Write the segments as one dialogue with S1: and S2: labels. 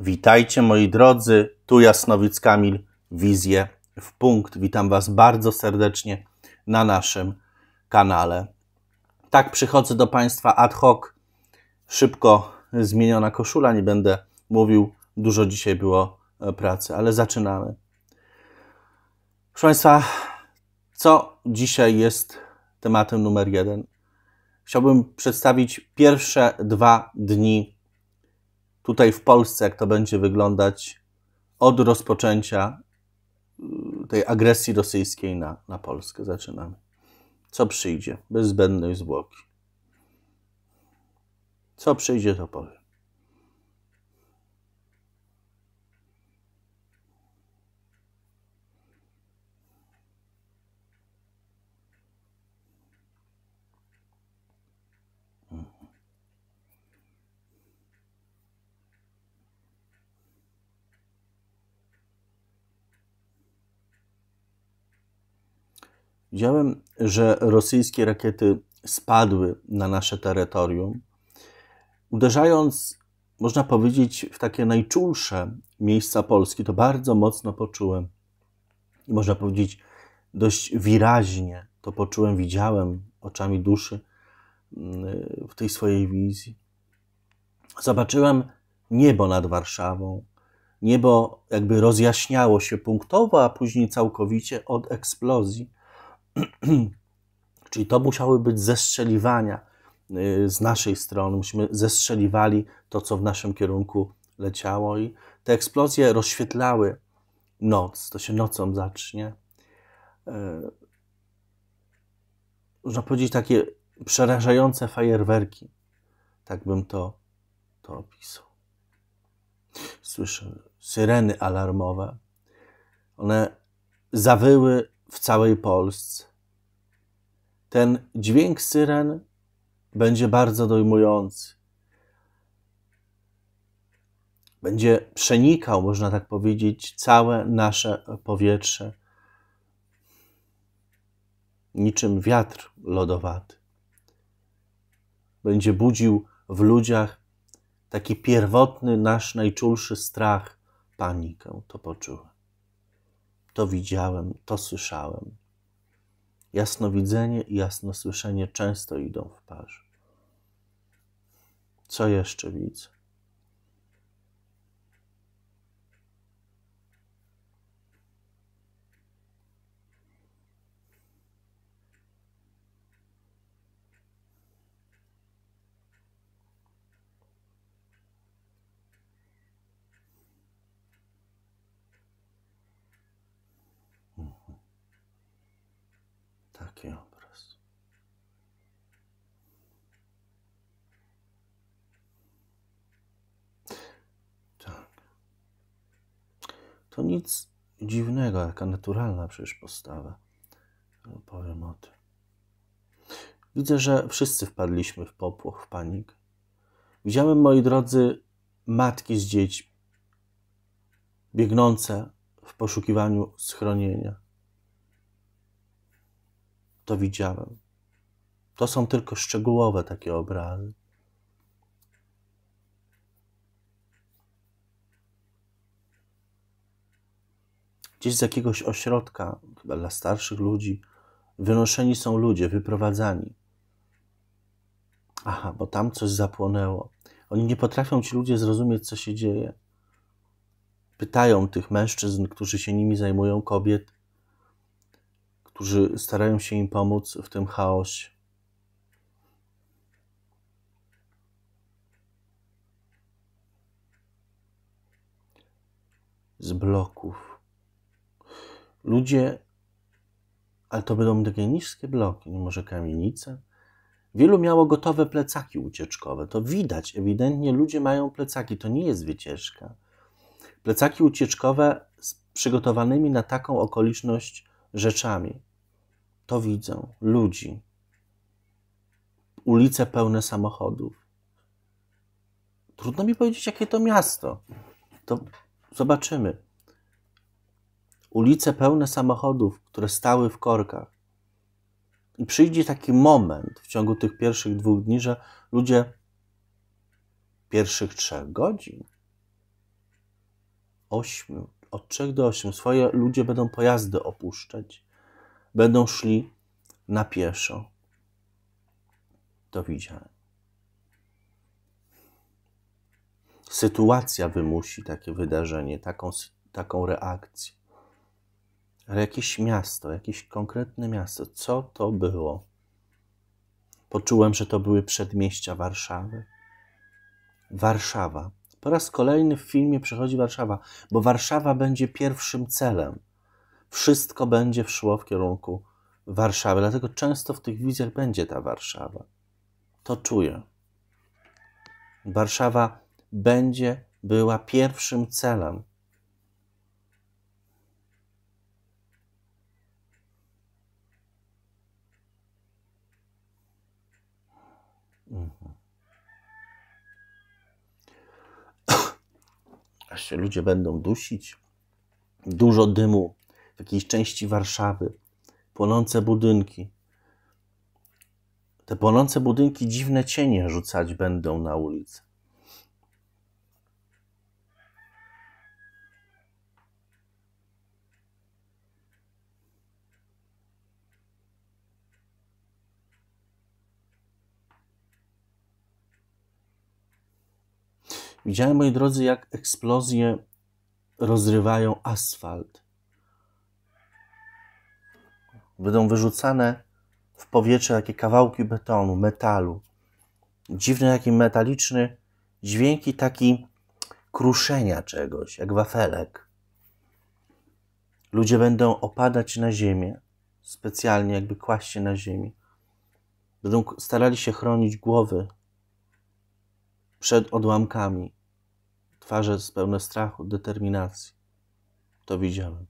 S1: Witajcie moi drodzy, tu Jasnowic Kamil, wizje w punkt. Witam Was bardzo serdecznie na naszym kanale. Tak przychodzę do Państwa ad hoc, szybko zmieniona koszula, nie będę mówił, dużo dzisiaj było e, pracy, ale zaczynamy. Proszę Państwa, co dzisiaj jest tematem numer jeden? Chciałbym przedstawić pierwsze dwa dni tutaj w Polsce, jak to będzie wyglądać od rozpoczęcia y, tej agresji rosyjskiej na, na Polskę. Zaczynamy. Co przyjdzie? Bez zbędnej zwłoki. Co przyjdzie, to powiem. Widziałem, że rosyjskie rakiety spadły na nasze terytorium, uderzając, można powiedzieć, w takie najczulsze miejsca Polski. To bardzo mocno poczułem i można powiedzieć dość wyraźnie to poczułem, widziałem oczami duszy mm, w tej swojej wizji. Zobaczyłem niebo nad Warszawą. Niebo jakby rozjaśniało się punktowo, a później całkowicie od eksplozji Czyli to musiały być zestrzeliwania y, z naszej strony. Myśmy zestrzeliwali to, co w naszym kierunku leciało i te eksplozje rozświetlały noc. To się nocą zacznie. Y, można powiedzieć takie przerażające fajerwerki. Tak bym to, to opisał. Słyszę syreny alarmowe. One zawyły w całej Polsce ten dźwięk syren będzie bardzo dojmujący. Będzie przenikał, można tak powiedzieć, całe nasze powietrze, niczym wiatr lodowaty. Będzie budził w ludziach taki pierwotny, nasz najczulszy strach, panikę. To poczułem, to widziałem, to słyszałem. Jasnowidzenie i jasnosłyszenie często idą w parze. Co jeszcze widzę? To nic dziwnego, jaka naturalna przecież postawa. Powiem o tym. Widzę, że wszyscy wpadliśmy w popłoch, w panik. Widziałem, moi drodzy, matki z dziećmi, biegnące w poszukiwaniu schronienia. To widziałem. To są tylko szczegółowe takie obrazy. Gdzieś z jakiegoś ośrodka, chyba dla starszych ludzi, wynoszeni są ludzie, wyprowadzani. Aha, bo tam coś zapłonęło. Oni nie potrafią ci ludzie zrozumieć, co się dzieje. Pytają tych mężczyzn, którzy się nimi zajmują, kobiet, którzy starają się im pomóc w tym chaosie. Z bloków Ludzie, ale to będą takie niskie bloki, może kamienice. Wielu miało gotowe plecaki ucieczkowe. To widać, ewidentnie ludzie mają plecaki. To nie jest wycieczka. Plecaki ucieczkowe z przygotowanymi na taką okoliczność rzeczami. To widzą ludzi. Ulice pełne samochodów. Trudno mi powiedzieć, jakie to miasto. To zobaczymy ulice pełne samochodów, które stały w korkach. I przyjdzie taki moment w ciągu tych pierwszych dwóch dni, że ludzie pierwszych trzech godzin, ośmiu, od trzech do ośmiu, swoje ludzie będą pojazdy opuszczać, będą szli na pieszo. To widziałem. Sytuacja wymusi takie wydarzenie, taką, taką reakcję ale jakieś miasto, jakieś konkretne miasto. Co to było? Poczułem, że to były przedmieścia Warszawy. Warszawa. Po raz kolejny w filmie przychodzi Warszawa, bo Warszawa będzie pierwszym celem. Wszystko będzie szło w kierunku Warszawy, dlatego często w tych wizjach będzie ta Warszawa. To czuję. Warszawa będzie była pierwszym celem aż się ludzie będą dusić. Dużo dymu w jakiejś części Warszawy, płonące budynki. Te płonące budynki dziwne cienie rzucać będą na ulicę. Widziałem, moi drodzy, jak eksplozje rozrywają asfalt. Będą wyrzucane w powietrze takie kawałki betonu, metalu. Dziwny, taki metaliczny dźwięki, taki kruszenia czegoś, jak wafelek. Ludzie będą opadać na ziemię, specjalnie jakby kłaść się na ziemi. Będą starali się chronić głowy przed odłamkami. Twarze pełne strachu, determinacji. To widziałem.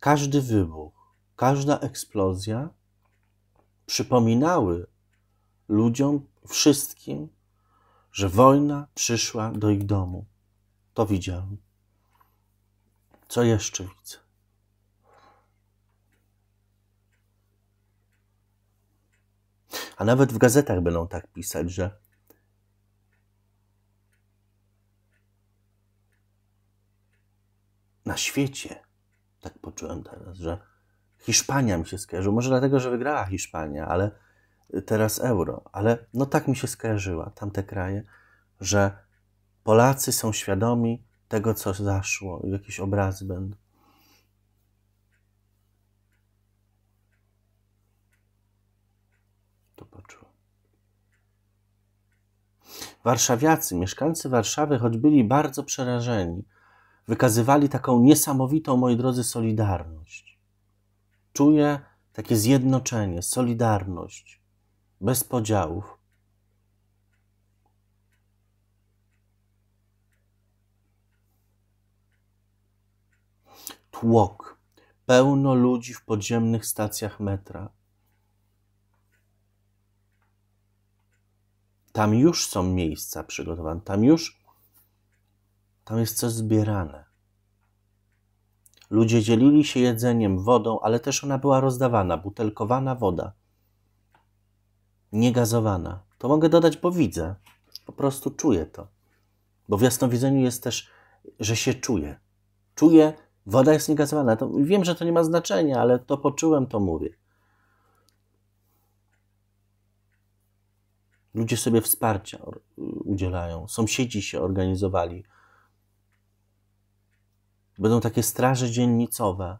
S1: Każdy wybuch, każda eksplozja przypominały ludziom, wszystkim, że wojna przyszła do ich domu. To widziałem. Co jeszcze widzę? A nawet w gazetach będą tak pisać, że na świecie, tak poczułem teraz, że Hiszpania mi się skojarzyła. Może dlatego, że wygrała Hiszpania, ale teraz euro, ale no tak mi się skojarzyła tamte kraje, że Polacy są świadomi tego, co zaszło, jakieś obrazy będą. To patrzyło. Warszawiacy, mieszkańcy Warszawy, choć byli bardzo przerażeni, wykazywali taką niesamowitą, moi drodzy, solidarność. Czuję takie zjednoczenie, solidarność bez podziałów. Tłok, pełno ludzi w podziemnych stacjach metra. Tam już są miejsca przygotowane, tam już tam jest coś zbierane. Ludzie dzielili się jedzeniem, wodą, ale też ona była rozdawana, butelkowana woda niegazowana. To mogę dodać, bo widzę. Po prostu czuję to. Bo w jasnowidzeniu jest też, że się czuję. Czuję, woda jest niegazowana. To, wiem, że to nie ma znaczenia, ale to poczułem, to mówię. Ludzie sobie wsparcia udzielają. Sąsiedzi się organizowali. Będą takie straże dziennicowe,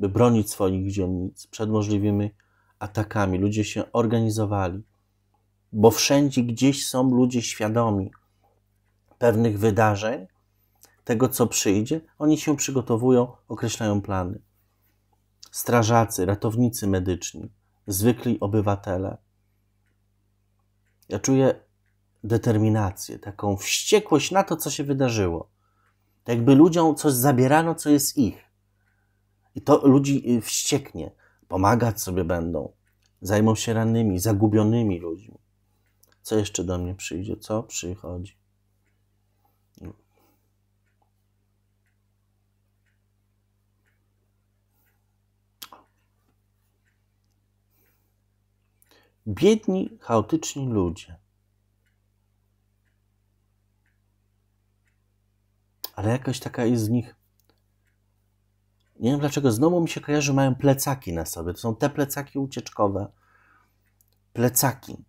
S1: by bronić swoich dzielnic przed możliwymi atakami, ludzie się organizowali, bo wszędzie gdzieś są ludzie świadomi pewnych wydarzeń, tego co przyjdzie, oni się przygotowują, określają plany. Strażacy, ratownicy medyczni, zwykli obywatele. Ja czuję determinację, taką wściekłość na to, co się wydarzyło. Jakby ludziom coś zabierano, co jest ich. I to ludzi y, wścieknie. Pomagać sobie będą. Zajmą się rannymi, zagubionymi ludźmi. Co jeszcze do mnie przyjdzie? Co przychodzi? Biedni, chaotyczni ludzie. Ale jakaś taka jest z nich nie wiem dlaczego, znowu mi się kojarzy, mają plecaki na sobie. To są te plecaki ucieczkowe. Plecaki.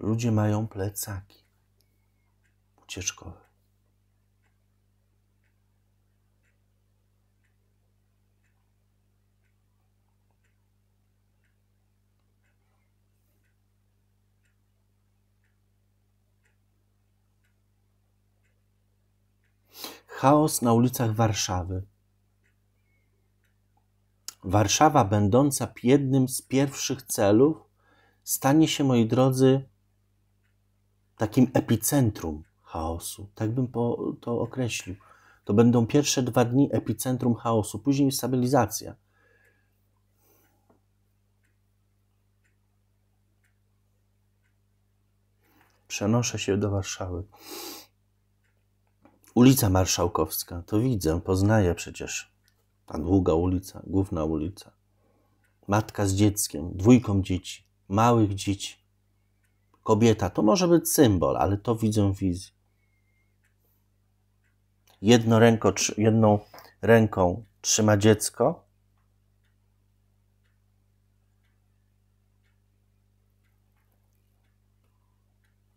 S1: Ludzie mają plecaki ucieczkowe. chaos na ulicach Warszawy. Warszawa, będąca jednym z pierwszych celów, stanie się, moi drodzy, takim epicentrum chaosu. Tak bym to określił. To będą pierwsze dwa dni epicentrum chaosu, później stabilizacja. Przenoszę się do Warszawy. Ulica Marszałkowska, to widzę, poznaję przecież. Ta długa ulica, główna ulica. Matka z dzieckiem, dwójką dzieci, małych dzieci. Kobieta to może być symbol, ale to widzę w wizji. Jedno ręko, jedną ręką trzyma dziecko,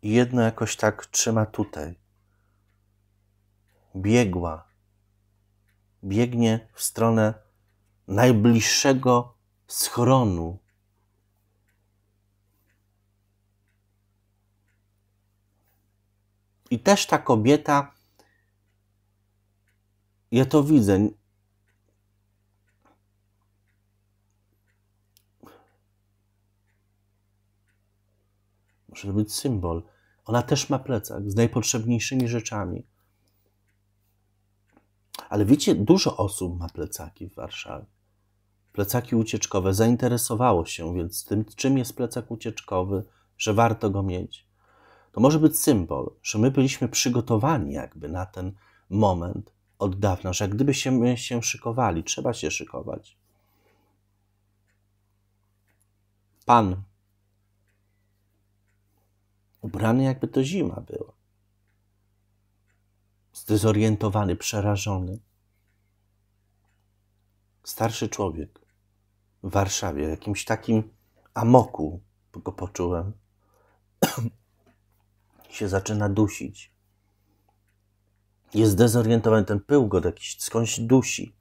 S1: i jedno jakoś tak trzyma tutaj biegła. Biegnie w stronę najbliższego schronu. I też ta kobieta, ja to widzę, może być symbol. Ona też ma plecak z najpotrzebniejszymi rzeczami. Ale wiecie, dużo osób ma plecaki w Warszawie. Plecaki ucieczkowe zainteresowało się więc tym, czym jest plecak ucieczkowy, że warto go mieć. To może być symbol, że my byliśmy przygotowani jakby na ten moment od dawna, że jak gdyby się, my się szykowali, trzeba się szykować. Pan ubrany jakby to zima była zdezorientowany, przerażony. Starszy człowiek w Warszawie, jakimś takim amoku, go poczułem, się zaczyna dusić. Jest zdezorientowany, ten pył go jakiś, skądś dusi.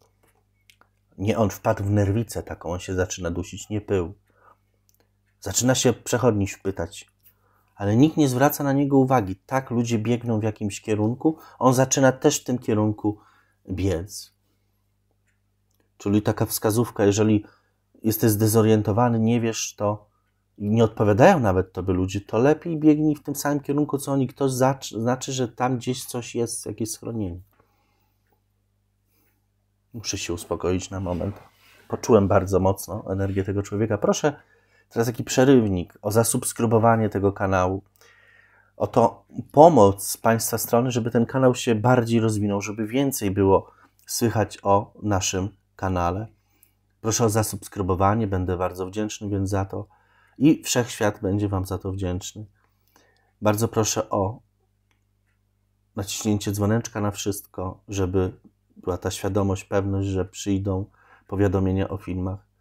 S1: Nie, on wpadł w nerwicę taką, on się zaczyna dusić, nie pył. Zaczyna się przechodnić pytać, ale nikt nie zwraca na niego uwagi. Tak ludzie biegną w jakimś kierunku, on zaczyna też w tym kierunku biec. Czyli taka wskazówka, jeżeli jesteś zdezorientowany, nie wiesz to, nie odpowiadają nawet tobie ludzie, to lepiej biegnij w tym samym kierunku, co oni. Ktoś znaczy, że tam gdzieś coś jest, jakieś schronienie. Muszę się uspokoić na moment. Poczułem bardzo mocno energię tego człowieka. Proszę teraz taki przerywnik o zasubskrybowanie tego kanału, o to pomoc z Państwa strony, żeby ten kanał się bardziej rozwinął, żeby więcej było słychać o naszym kanale. Proszę o zasubskrybowanie, będę bardzo wdzięczny więc za to i wszechświat będzie Wam za to wdzięczny. Bardzo proszę o naciśnięcie dzwoneczka na wszystko, żeby była ta świadomość, pewność, że przyjdą powiadomienia o filmach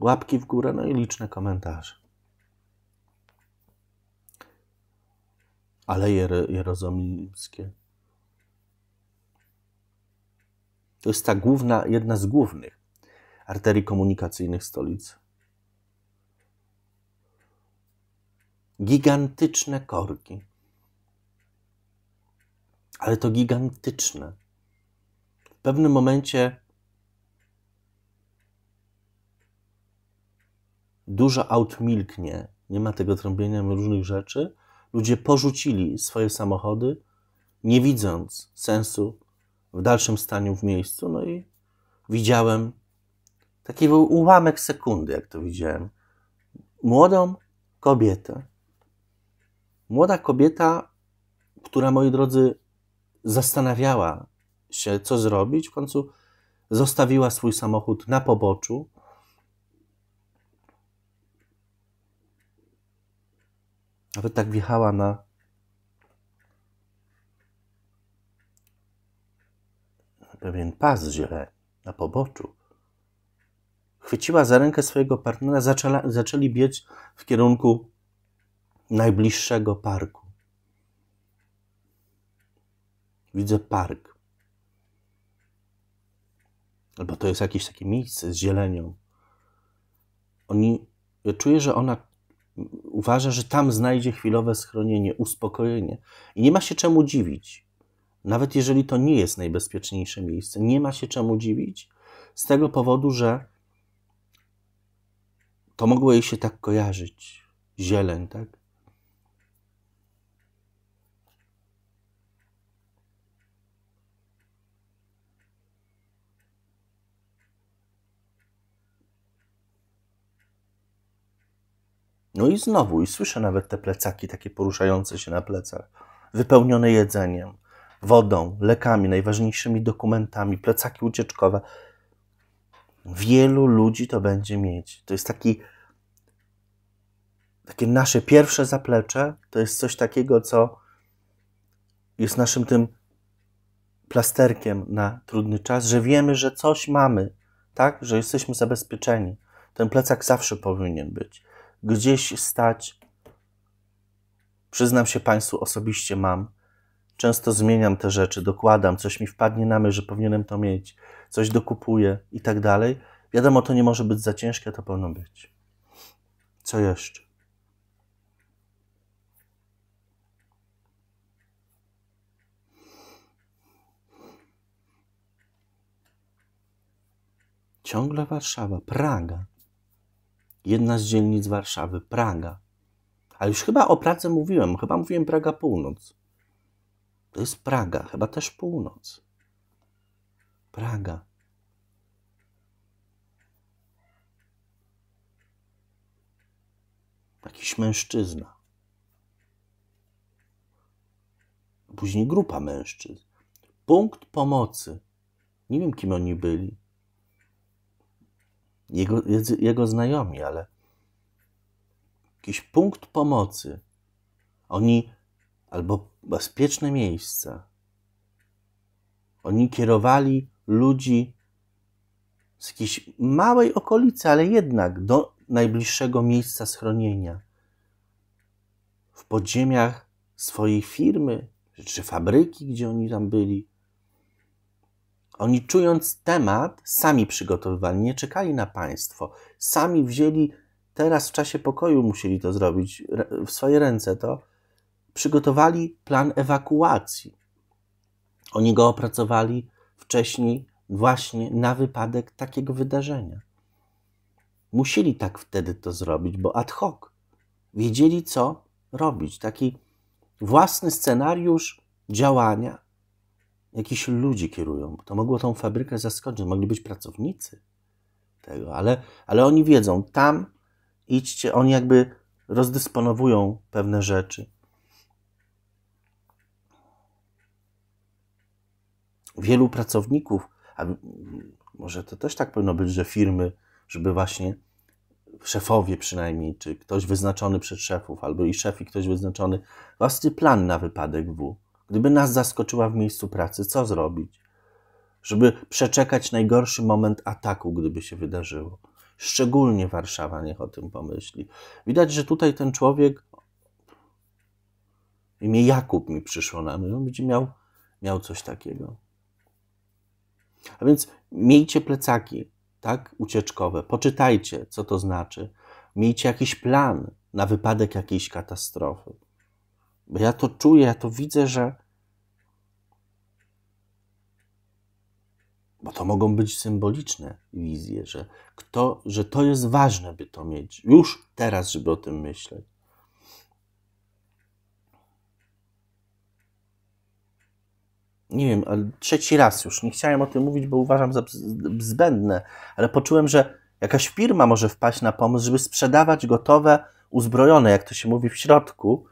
S1: łapki w górę, no i liczne komentarze. Ale jer jerozolimskie. To jest ta główna, jedna z głównych arterii komunikacyjnych stolicy. Gigantyczne korki. Ale to gigantyczne. W pewnym momencie dużo aut milknie, nie ma tego trąbienia różnych rzeczy. Ludzie porzucili swoje samochody, nie widząc sensu w dalszym staniu w miejscu. No i widziałem taki był ułamek sekundy, jak to widziałem. Młodą kobietę. Młoda kobieta, która, moi drodzy, zastanawiała się, co zrobić, w końcu zostawiła swój samochód na poboczu Nawet tak wjechała na pewien pas źle na poboczu. Chwyciła za rękę swojego partnera, zaczęli biec w kierunku najbliższego parku. Widzę park. Albo to jest jakieś takie miejsce z zielenią. Oni, ja czuję, że ona uważa, że tam znajdzie chwilowe schronienie, uspokojenie. I nie ma się czemu dziwić. Nawet jeżeli to nie jest najbezpieczniejsze miejsce, nie ma się czemu dziwić z tego powodu, że to mogło jej się tak kojarzyć. Zieleń, tak? No i znowu, i słyszę nawet te plecaki takie poruszające się na plecach, wypełnione jedzeniem, wodą, lekami, najważniejszymi dokumentami, plecaki ucieczkowe. Wielu ludzi to będzie mieć. To jest taki, takie nasze pierwsze zaplecze, to jest coś takiego, co jest naszym tym plasterkiem na trudny czas, że wiemy, że coś mamy, tak? Że jesteśmy zabezpieczeni. Ten plecak zawsze powinien być gdzieś stać. Przyznam się Państwu, osobiście mam. Często zmieniam te rzeczy, dokładam, coś mi wpadnie na myśl, że powinienem to mieć, coś dokupuję i tak dalej. Wiadomo, to nie może być za ciężkie, to powinno być. Co jeszcze? Ciągle Warszawa, Praga jedna z dzielnic Warszawy, Praga. A już chyba o Pradze mówiłem, chyba mówiłem Praga Północ. To jest Praga, chyba też północ. Praga. Jakiś mężczyzna. Później grupa mężczyzn. Punkt pomocy. Nie wiem, kim oni byli jego, jego znajomi, ale jakiś punkt pomocy. Oni albo bezpieczne miejsca. Oni kierowali ludzi z jakiejś małej okolicy, ale jednak do najbliższego miejsca schronienia. W podziemiach swojej firmy czy fabryki, gdzie oni tam byli. Oni czując temat, sami przygotowywali, nie czekali na państwo. Sami wzięli, teraz w czasie pokoju musieli to zrobić, w swoje ręce to, przygotowali plan ewakuacji. Oni go opracowali wcześniej właśnie na wypadek takiego wydarzenia. Musieli tak wtedy to zrobić, bo ad hoc wiedzieli, co robić. Taki własny scenariusz działania jakiś ludzie kierują. To mogło tą fabrykę zaskoczyć, mogli być pracownicy tego, ale, ale oni wiedzą, tam idźcie, oni jakby rozdysponowują pewne rzeczy. Wielu pracowników, a może to też tak powinno być, że firmy, żeby właśnie szefowie przynajmniej, czy ktoś wyznaczony przez szefów, albo i szef, i ktoś wyznaczony, własny plan na wypadek W. Gdyby nas zaskoczyła w miejscu pracy, co zrobić? Żeby przeczekać najgorszy moment ataku, gdyby się wydarzyło. Szczególnie Warszawa niech o tym pomyśli. Widać, że tutaj ten człowiek, imię Jakub mi przyszło na myśl, będzie miał, miał coś takiego. A więc miejcie plecaki, tak, ucieczkowe. Poczytajcie, co to znaczy. Miejcie jakiś plan na wypadek jakiejś katastrofy. Bo ja to czuję, ja to widzę, że. Bo to mogą być symboliczne wizje, że, kto, że to jest ważne, by to mieć już teraz, żeby o tym myśleć. nie wiem, trzeci raz już, nie chciałem o tym mówić, bo uważam za zbędne, ale poczułem, że jakaś firma może wpaść na pomysł, żeby sprzedawać gotowe, uzbrojone, jak to się mówi, w środku,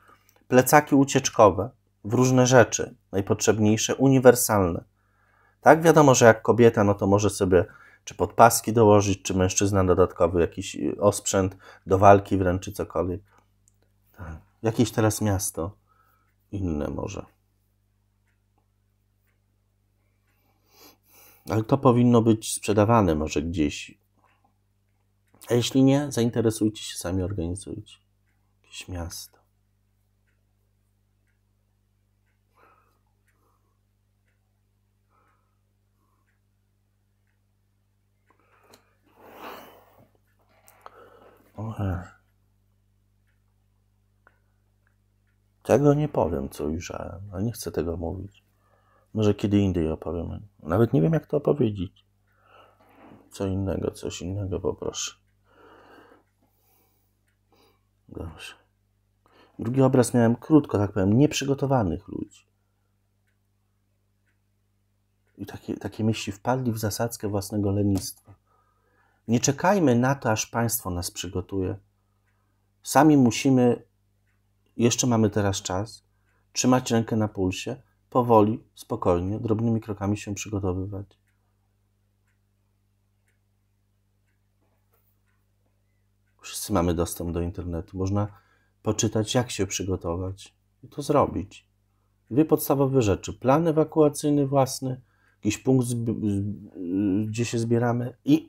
S1: plecaki ucieczkowe w różne rzeczy, najpotrzebniejsze, uniwersalne. Tak, wiadomo, że jak kobieta, no to może sobie czy podpaski dołożyć, czy mężczyzna dodatkowy jakiś y, osprzęt do walki wręcz, czy cokolwiek. Tak. Jakieś teraz miasto inne może. Ale to powinno być sprzedawane może gdzieś. A jeśli nie, zainteresujcie się, sami organizujcie. Jakieś miasto. Tego nie powiem, co już, ale nie chcę tego mówić. Może kiedy indziej opowiem. Nawet nie wiem, jak to opowiedzieć. Co innego, coś innego poproszę. Dobrze. Drugi obraz miałem krótko, tak powiem, nieprzygotowanych ludzi. I takie, takie myśli wpadli w zasadzkę własnego lenistwa. Nie czekajmy na to, aż państwo nas przygotuje. Sami musimy, jeszcze mamy teraz czas, trzymać rękę na pulsie, powoli, spokojnie, drobnymi krokami się przygotowywać. Wszyscy mamy dostęp do internetu. Można poczytać, jak się przygotować i to zrobić. Dwie podstawowe rzeczy: plan ewakuacyjny własny, jakiś punkt, gdzie się zbieramy i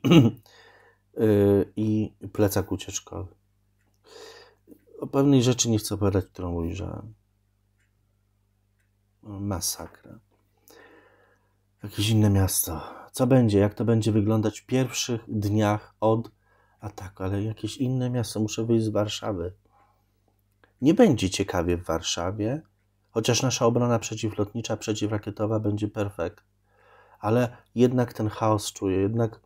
S1: Y, i plecak ucieczkowy. O pewnej rzeczy nie chcę opowiadać, którą ujrzałem. Masakra. Jakieś inne miasto. Co będzie? Jak to będzie wyglądać w pierwszych dniach od ataku? Ale jakieś inne miasto. Muszę wyjść z Warszawy. Nie będzie ciekawie w Warszawie, chociaż nasza obrona przeciwlotnicza, przeciwrakietowa będzie perfekt. Ale jednak ten chaos czuję, jednak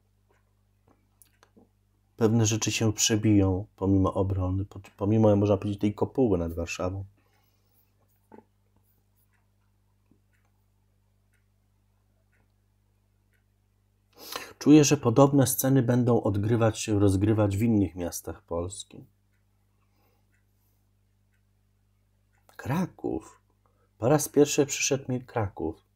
S1: pewne rzeczy się przebiją pomimo obrony, pomimo, można powiedzieć, tej kopuły nad Warszawą. Czuję, że podobne sceny będą odgrywać się, rozgrywać w innych miastach Polski. Kraków. Po raz pierwszy przyszedł mi Kraków.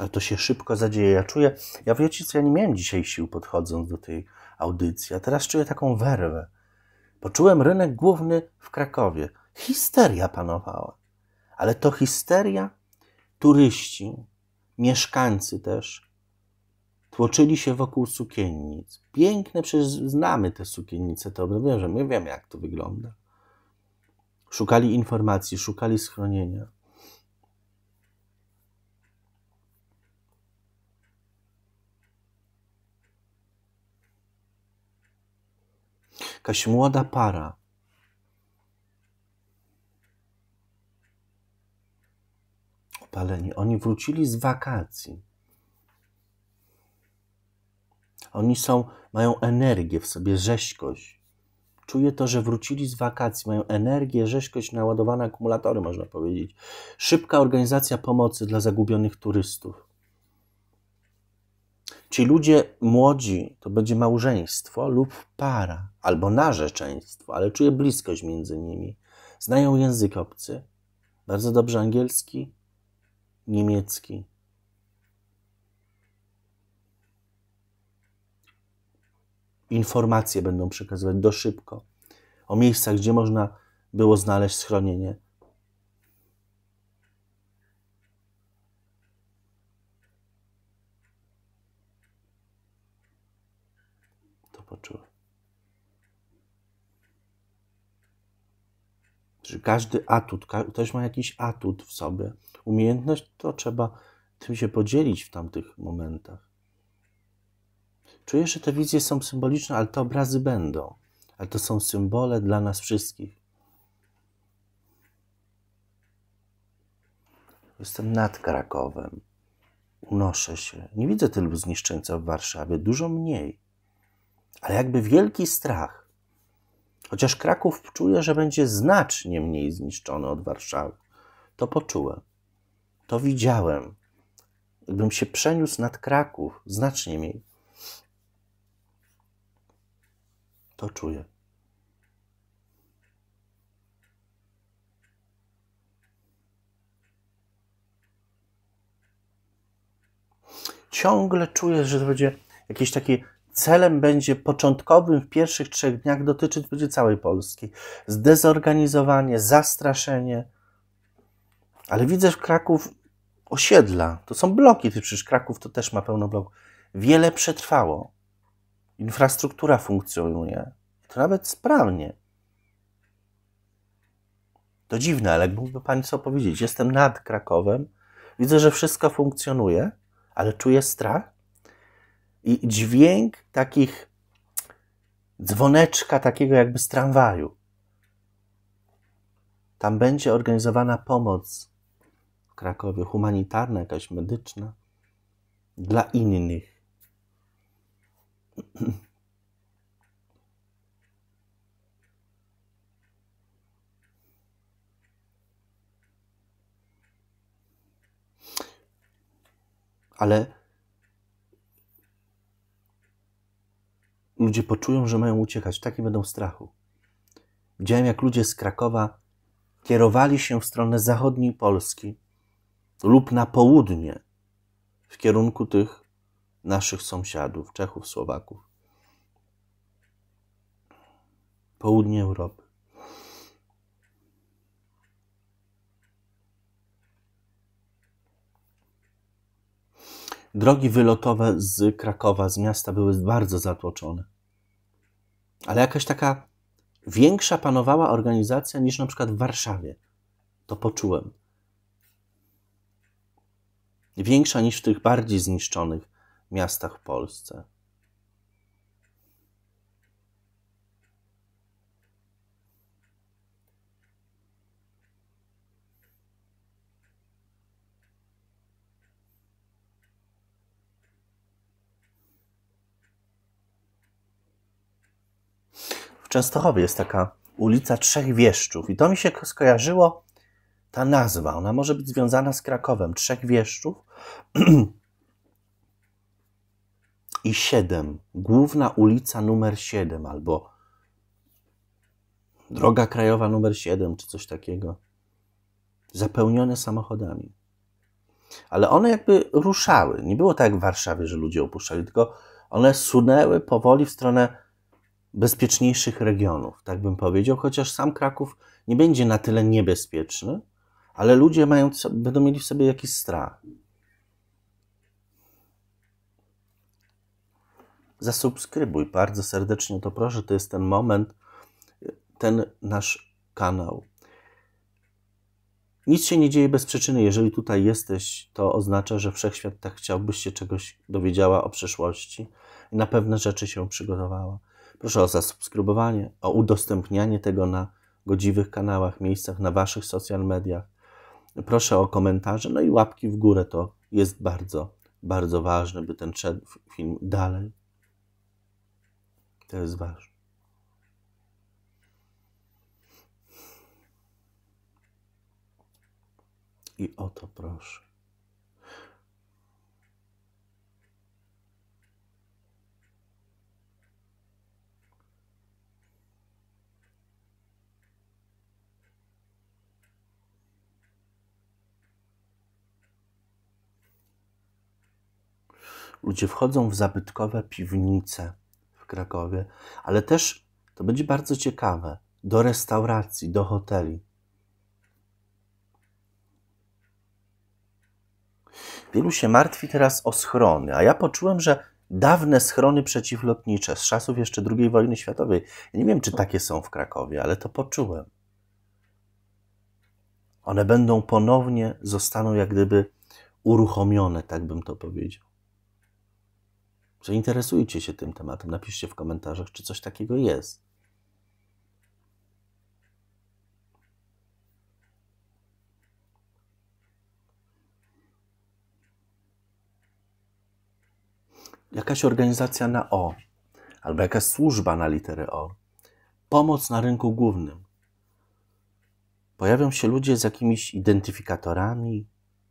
S1: ale to się szybko zadzieje. Ja czuję, ja wiecie co, ja nie miałem dzisiaj sił podchodząc do tej audycji, a teraz czuję taką werwę. Poczułem rynek główny w Krakowie. Histeria panowała. Ale to histeria turyści, mieszkańcy też, tłoczyli się wokół sukiennic. Piękne, przecież znamy te sukiennice, to wiem, że my wiemy, jak to wygląda. Szukali informacji, szukali schronienia. jakaś młoda para. Opaleni. Oni wrócili z wakacji. Oni są, mają energię w sobie, rzeźkość. Czuję to, że wrócili z wakacji, mają energię, rzeźkość naładowane akumulatory, można powiedzieć. Szybka organizacja pomocy dla zagubionych turystów. Ci ludzie młodzi to będzie małżeństwo lub para, albo narzeczeństwo, ale czuję bliskość między nimi. Znają język obcy, bardzo dobrze angielski, niemiecki. Informacje będą przekazywać do szybko o miejscach, gdzie można było znaleźć schronienie. nauczył. Czy każdy atut, ktoś ma jakiś atut w sobie, umiejętność, to trzeba tym się podzielić w tamtych momentach. Czuję, że te wizje są symboliczne, ale te obrazy będą. Ale to są symbole dla nas wszystkich. Jestem nad Krakowem. Unoszę się. Nie widzę tylu zniszczeńca w Warszawie, dużo mniej ale jakby wielki strach. Chociaż Kraków czuję, że będzie znacznie mniej zniszczony od Warszawy. To poczułem. To widziałem. Gdybym się przeniósł nad Kraków, znacznie mniej. To czuję. Ciągle czuję, że to będzie jakieś takie celem będzie początkowym w pierwszych trzech dniach dotyczyć będzie całej Polski. Zdezorganizowanie, zastraszenie. Ale widzę w Kraków osiedla, to są bloki, ty przecież Kraków to też ma pełno bloków. Wiele przetrwało. Infrastruktura funkcjonuje. To nawet sprawnie. To dziwne, ale mógłby Pani co powiedzieć? Jestem nad Krakowem, widzę, że wszystko funkcjonuje, ale czuję strach i dźwięk takich dzwoneczka, takiego jakby z tramwaju. Tam będzie organizowana pomoc w Krakowie, humanitarna, jakaś medyczna, dla innych. Ale ludzie poczują, że mają uciekać, taki będą strachu. Widziałem, jak ludzie z Krakowa kierowali się w stronę zachodniej Polski lub na południe w kierunku tych naszych sąsiadów, Czechów, Słowaków. Południe Europy. Drogi wylotowe z Krakowa, z miasta były bardzo zatłoczone ale jakaś taka większa panowała organizacja niż na przykład w Warszawie. To poczułem. Większa niż w tych bardziej zniszczonych miastach w Polsce. Częstochowie jest taka ulica Trzech Wieszczów i to mi się skojarzyło, ta nazwa, ona może być związana z Krakowem, Trzech Wieszczów i siedem, główna ulica numer siedem, albo droga krajowa numer siedem, czy coś takiego, zapełnione samochodami. Ale one jakby ruszały. Nie było tak jak w Warszawie, że ludzie opuszczali, tylko one sunęły powoli w stronę bezpieczniejszych regionów, tak bym powiedział, chociaż sam Kraków nie będzie na tyle niebezpieczny, ale ludzie mają, będą mieli w sobie jakiś strach. Zasubskrybuj, bardzo serdecznie to proszę, to jest ten moment, ten nasz kanał. Nic się nie dzieje bez przyczyny. Jeżeli tutaj jesteś, to oznacza, że wszechświat tak chciałbyś się czegoś dowiedziała o przeszłości i na pewne rzeczy się przygotowała. Proszę o zasubskrybowanie, o udostępnianie tego na godziwych kanałach, miejscach, na Waszych social mediach. Proszę o komentarze, no i łapki w górę. To jest bardzo, bardzo ważne, by ten film dalej. To jest ważne. I o to proszę. Ludzie wchodzą w zabytkowe piwnice w Krakowie, ale też to będzie bardzo ciekawe do restauracji, do hoteli. Wielu się martwi teraz o schrony, a ja poczułem, że dawne schrony przeciwlotnicze z czasów jeszcze II wojny światowej, ja nie wiem czy takie są w Krakowie, ale to poczułem. One będą ponownie, zostaną jak gdyby uruchomione, tak bym to powiedział. Zainteresujcie się tym tematem, napiszcie w komentarzach, czy coś takiego jest. Jakaś organizacja na O, albo jakaś służba na literę O. Pomoc na rynku głównym. Pojawią się ludzie z jakimiś identyfikatorami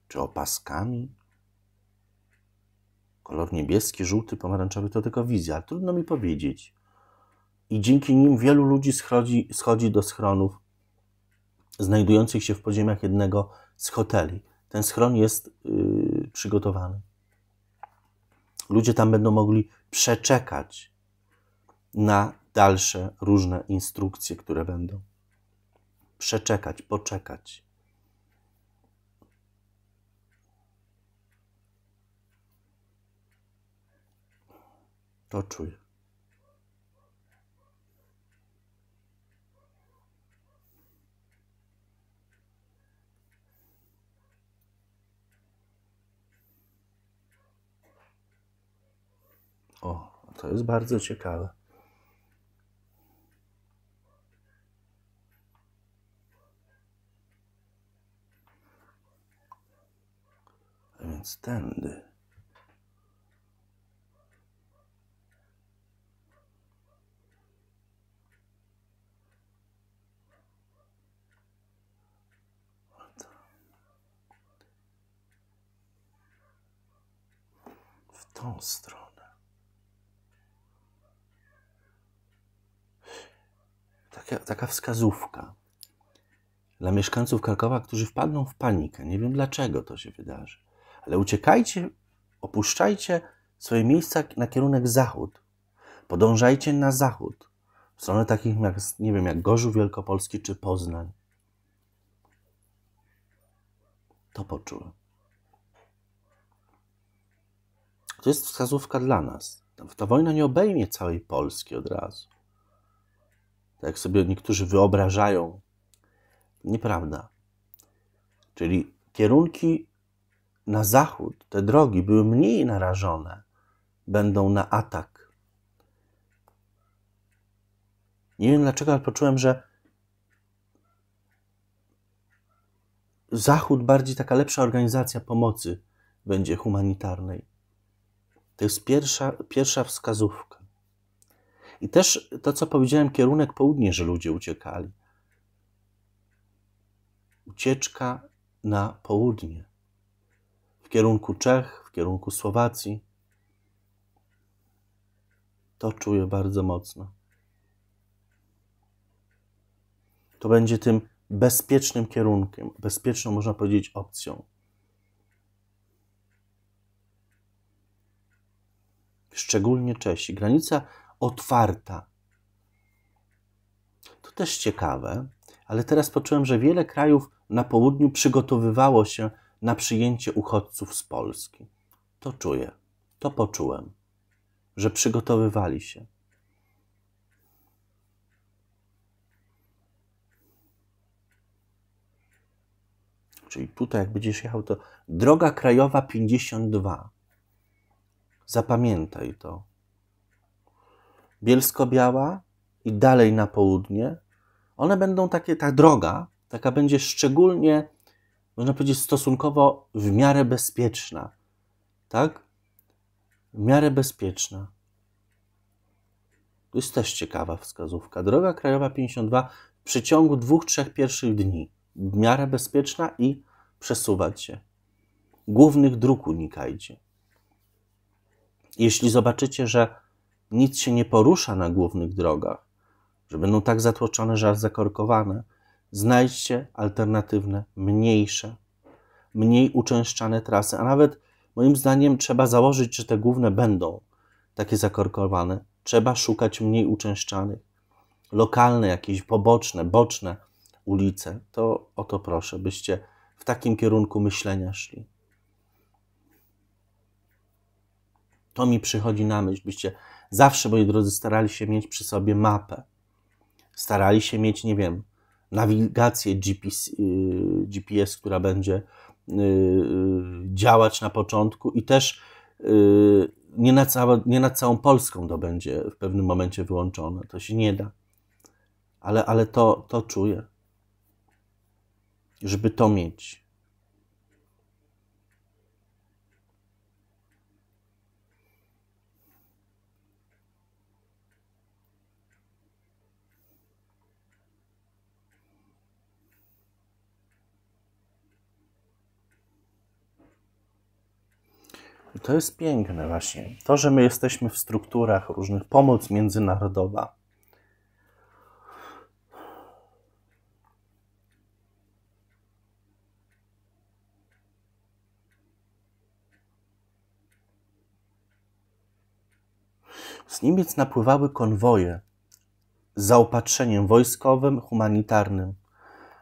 S1: czy opaskami. Kolor niebieski, żółty, pomarańczowy to tylko wizja, ale trudno mi powiedzieć. I dzięki nim wielu ludzi schodzi, schodzi do schronów znajdujących się w podziemiach jednego z hoteli. Ten schron jest yy, przygotowany. Ludzie tam będą mogli przeczekać na dalsze różne instrukcje, które będą. Przeczekać, poczekać. To czuję. O, to jest bardzo ciekawe. A więc tędy. tą stronę. Taka, taka wskazówka dla mieszkańców Krakowa, którzy wpadną w panikę. Nie wiem dlaczego to się wydarzy, ale uciekajcie, opuszczajcie swoje miejsca na kierunek zachód. Podążajcie na zachód, w stronę takich jak, nie wiem, jak Gorzów Wielkopolski czy Poznań. To poczułem. To jest wskazówka dla nas. Ta wojna nie obejmie całej Polski od razu. Tak jak sobie niektórzy wyobrażają. Nieprawda. Czyli kierunki na zachód, te drogi były mniej narażone, będą na atak. Nie wiem dlaczego, ale poczułem, że zachód bardziej taka lepsza organizacja pomocy będzie humanitarnej. To jest pierwsza, pierwsza wskazówka. I też to, co powiedziałem, kierunek południe, że ludzie uciekali. Ucieczka na południe, w kierunku Czech, w kierunku Słowacji. To czuję bardzo mocno. To będzie tym bezpiecznym kierunkiem, bezpieczną, można powiedzieć, opcją. szczególnie Czesi. Granica otwarta. To też ciekawe, ale teraz poczułem, że wiele krajów na południu przygotowywało się na przyjęcie uchodźców z Polski. To czuję, to poczułem, że przygotowywali się. Czyli tutaj, jak będziesz jechał, to droga krajowa 52. Zapamiętaj to. Bielsko-Biała i dalej na południe, one będą takie, ta droga, taka będzie szczególnie, można powiedzieć, stosunkowo w miarę bezpieczna. Tak? W miarę bezpieczna. To jest też ciekawa wskazówka. Droga Krajowa 52 w przeciągu dwóch, trzech pierwszych dni. W miarę bezpieczna i przesuwać się. Głównych dróg unikajcie. Jeśli zobaczycie, że nic się nie porusza na głównych drogach, że będą no tak zatłoczone, że aż zakorkowane, znajdźcie alternatywne, mniejsze, mniej uczęszczane trasy, a nawet moim zdaniem trzeba założyć, że te główne będą takie zakorkowane. Trzeba szukać mniej uczęszczanych, lokalne, jakieś poboczne, boczne ulice. To o to proszę, byście w takim kierunku myślenia szli. To mi przychodzi na myśl, byście zawsze, moi drodzy, starali się mieć przy sobie mapę. Starali się mieć, nie wiem, nawigację GPS, y, GPS która będzie y, y, działać na początku i też nie na, nie na całą Polską to będzie w pewnym momencie wyłączone. To się nie da. Ale, ale to, to czuję. Żeby to mieć. I to jest piękne właśnie. To, że my jesteśmy w strukturach różnych, pomoc międzynarodowa. Z Niemiec napływały konwoje z zaopatrzeniem wojskowym, humanitarnym.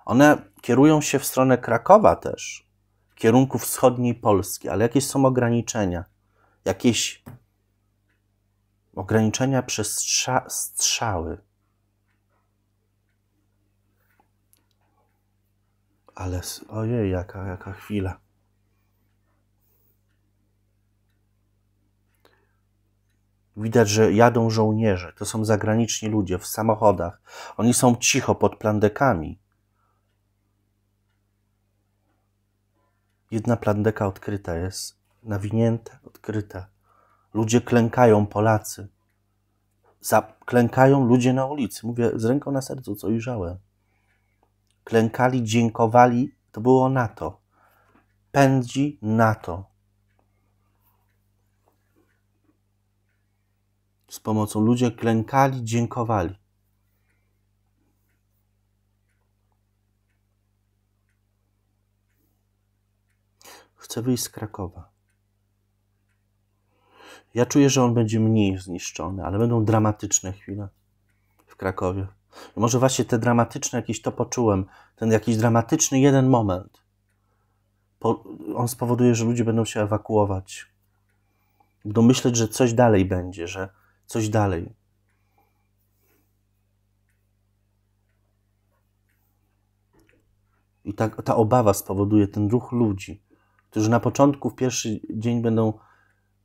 S1: One kierują się w stronę Krakowa też, kierunku wschodniej Polski, ale jakieś są ograniczenia. Jakieś ograniczenia przez strza- strzały. Ale ojej, jaka, jaka chwila. Widać, że jadą żołnierze. To są zagraniczni ludzie w samochodach. Oni są cicho pod plandekami. Jedna plandeka odkryta jest, nawinięta, odkryta. Ludzie klękają, Polacy. Klękają ludzie na ulicy. Mówię z ręką na sercu, co ujrzałem. Klękali, dziękowali. To było NATO. Pędzi NATO. Z pomocą ludzie klękali, dziękowali. Chce wyjść z Krakowa. Ja czuję, że on będzie mniej zniszczony, ale będą dramatyczne chwile w Krakowie. I może właśnie te dramatyczne, jakieś to poczułem, ten jakiś dramatyczny jeden moment, po, on spowoduje, że ludzie będą się ewakuować. Będą myśleć, że coś dalej będzie, że coś dalej. I ta, ta obawa spowoduje ten ruch ludzi, którzy na początku, w pierwszy dzień będą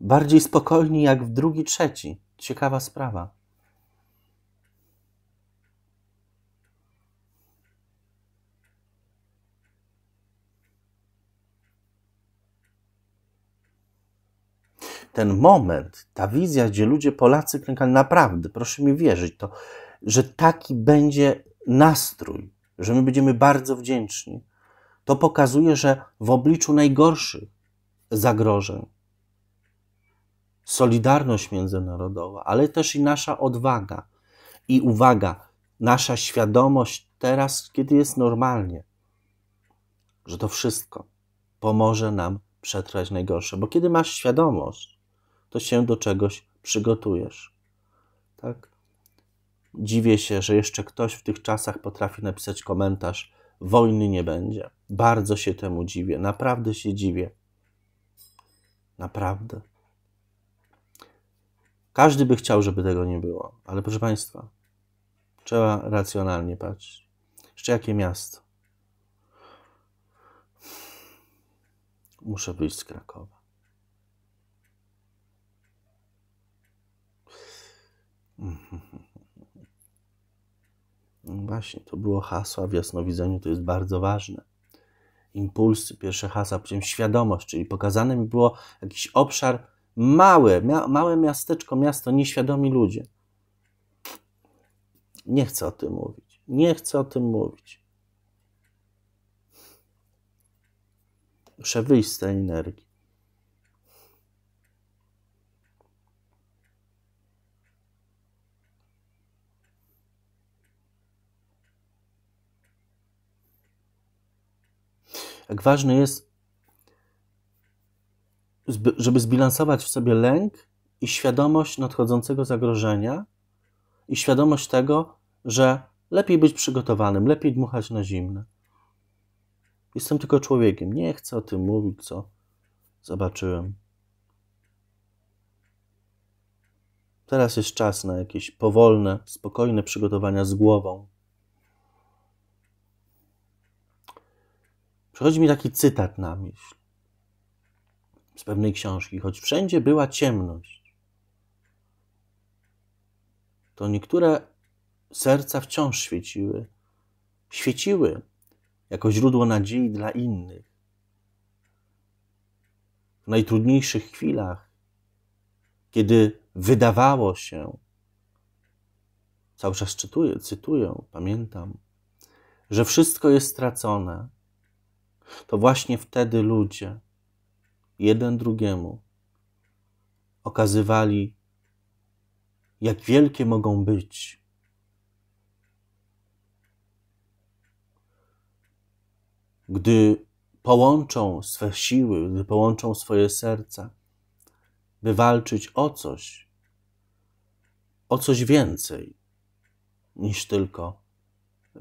S1: bardziej spokojni, jak w drugi, trzeci. Ciekawa sprawa. Ten moment, ta wizja, gdzie ludzie, Polacy klękali, naprawdę, proszę mi wierzyć, to, że taki będzie nastrój, że my będziemy bardzo wdzięczni, to pokazuje, że w obliczu najgorszych zagrożeń solidarność międzynarodowa, ale też i nasza odwaga i uwaga, nasza świadomość teraz, kiedy jest normalnie, że to wszystko pomoże nam przetrwać najgorsze. Bo kiedy masz świadomość, to się do czegoś przygotujesz. Tak? Dziwię się, że jeszcze ktoś w tych czasach potrafi napisać komentarz wojny nie będzie. Bardzo się temu dziwię, naprawdę się dziwię. Naprawdę. Każdy by chciał, żeby tego nie było, ale proszę Państwa, trzeba racjonalnie patrzeć. Jeszcze jakie miasto? Muszę wyjść z Krakowa. Mm-hmm. No właśnie, to było hasła w jasnowidzeniu, to jest bardzo ważne. Impulsy, pierwsze hasła, potem świadomość, czyli pokazane mi było jakiś obszar mały, mia małe miasteczko, miasto, nieświadomi ludzie. Nie chcę o tym mówić. Nie chcę o tym mówić. Muszę wyjść z tej energii. jak ważne jest, żeby zbilansować w sobie lęk i świadomość nadchodzącego zagrożenia i świadomość tego, że lepiej być przygotowanym, lepiej dmuchać na zimne. Jestem tylko człowiekiem, nie chcę o tym mówić, co zobaczyłem. Teraz jest czas na jakieś powolne, spokojne przygotowania z głową. Przychodzi mi taki cytat na myśl z pewnej książki. Choć wszędzie była ciemność, to niektóre serca wciąż świeciły. Świeciły jako źródło nadziei dla innych. W najtrudniejszych chwilach, kiedy wydawało się, cały czas czytuję, cytuję, pamiętam, że wszystko jest stracone, to właśnie wtedy ludzie jeden drugiemu okazywali, jak wielkie mogą być. Gdy połączą swe siły, gdy połączą swoje serca, by walczyć o coś, o coś więcej niż tylko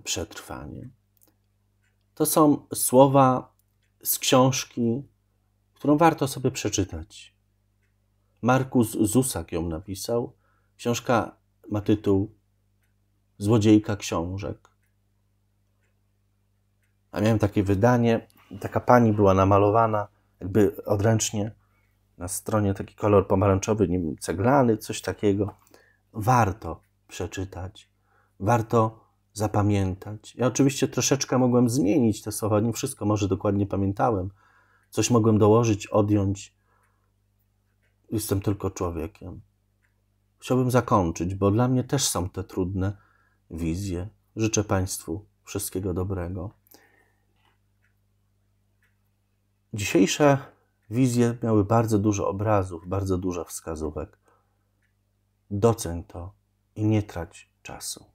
S1: przetrwanie. To są słowa z książki, którą warto sobie przeczytać. Markus Zusak ją napisał. Książka ma tytuł Złodziejka książek. A miałem takie wydanie, taka pani była namalowana jakby odręcznie na stronie taki kolor pomarańczowy, nie wiem, ceglany, coś takiego. Warto przeczytać. Warto zapamiętać. Ja oczywiście troszeczkę mogłem zmienić te słowa, nie wszystko może dokładnie pamiętałem. Coś mogłem dołożyć, odjąć. Jestem tylko człowiekiem. Chciałbym zakończyć, bo dla mnie też są te trudne wizje. Życzę Państwu wszystkiego dobrego. Dzisiejsze wizje miały bardzo dużo obrazów, bardzo dużo wskazówek. Doceń to i nie trać czasu.